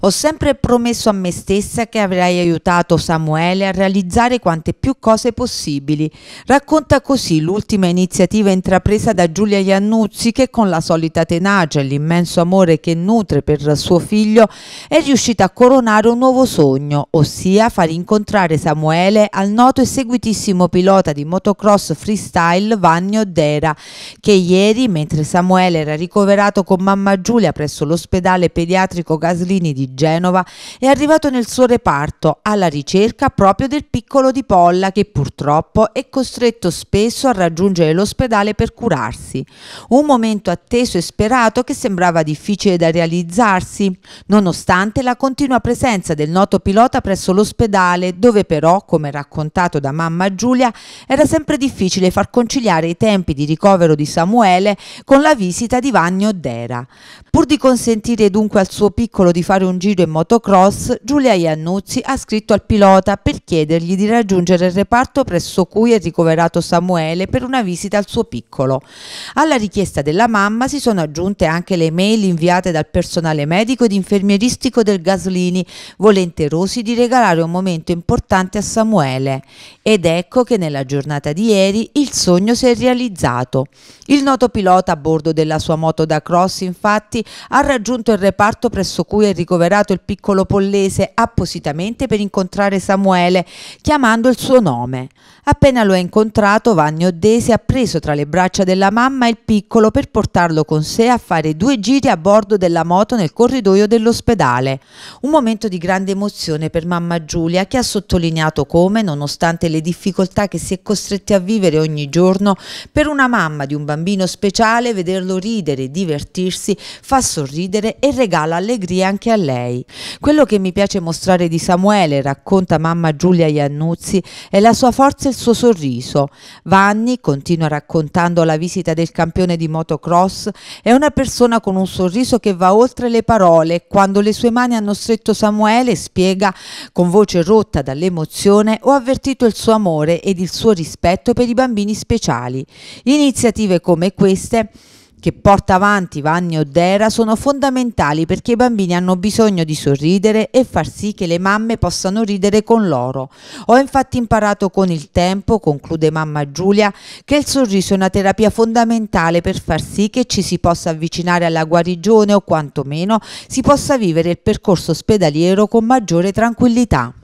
Ho sempre promesso a me stessa che avrei aiutato Samuele a realizzare quante più cose possibili. Racconta così l'ultima iniziativa intrapresa da Giulia Iannuzzi che con la solita tenacia e l'immenso amore che nutre per suo figlio è riuscita a coronare un nuovo sogno, ossia far incontrare Samuele al noto e seguitissimo pilota di motocross freestyle Vanni Dera, che ieri, mentre Samuele era ricoverato con mamma Giulia presso l'ospedale pediatrico Gaslini di di Genova, è arrivato nel suo reparto alla ricerca proprio del piccolo di Polla che purtroppo è costretto spesso a raggiungere l'ospedale per curarsi. Un momento atteso e sperato che sembrava difficile da realizzarsi, nonostante la continua presenza del noto pilota presso l'ospedale, dove però, come raccontato da mamma Giulia, era sempre difficile far conciliare i tempi di ricovero di Samuele con la visita di Vanni Dera. Pur di consentire dunque al suo piccolo di fare un un giro in motocross, Giulia Iannuzzi ha scritto al pilota per chiedergli di raggiungere il reparto presso cui è ricoverato Samuele per una visita al suo piccolo. Alla richiesta della mamma si sono aggiunte anche le mail inviate dal personale medico ed infermieristico del Gaslini, volenterosi di regalare un momento importante a Samuele. Ed ecco che nella giornata di ieri il sogno si è realizzato. Il noto pilota a bordo della sua moto da cross infatti ha raggiunto il reparto presso cui è ricoverato il piccolo pollese appositamente per incontrare Samuele, chiamando il suo nome. Appena lo ha incontrato, Vanni Oddesi ha preso tra le braccia della mamma il piccolo per portarlo con sé a fare due giri a bordo della moto nel corridoio dell'ospedale. Un momento di grande emozione per mamma Giulia che ha sottolineato come, nonostante le le difficoltà che si è costretti a vivere ogni giorno, per una mamma di un bambino speciale vederlo ridere, e divertirsi, fa sorridere e regala allegria anche a lei. Quello che mi piace mostrare di Samuele, racconta mamma Giulia Iannuzzi, è la sua forza e il suo sorriso. Vanni, continua raccontando la visita del campione di motocross, è una persona con un sorriso che va oltre le parole. Quando le sue mani hanno stretto Samuele, spiega con voce rotta dall'emozione, ho avvertito il suo amore ed il suo rispetto per i bambini speciali. Iniziative come queste che porta avanti Vanni Oddera sono fondamentali perché i bambini hanno bisogno di sorridere e far sì che le mamme possano ridere con loro. Ho infatti imparato con il tempo, conclude mamma Giulia, che il sorriso è una terapia fondamentale per far sì che ci si possa avvicinare alla guarigione o quantomeno si possa vivere il percorso ospedaliero con maggiore tranquillità.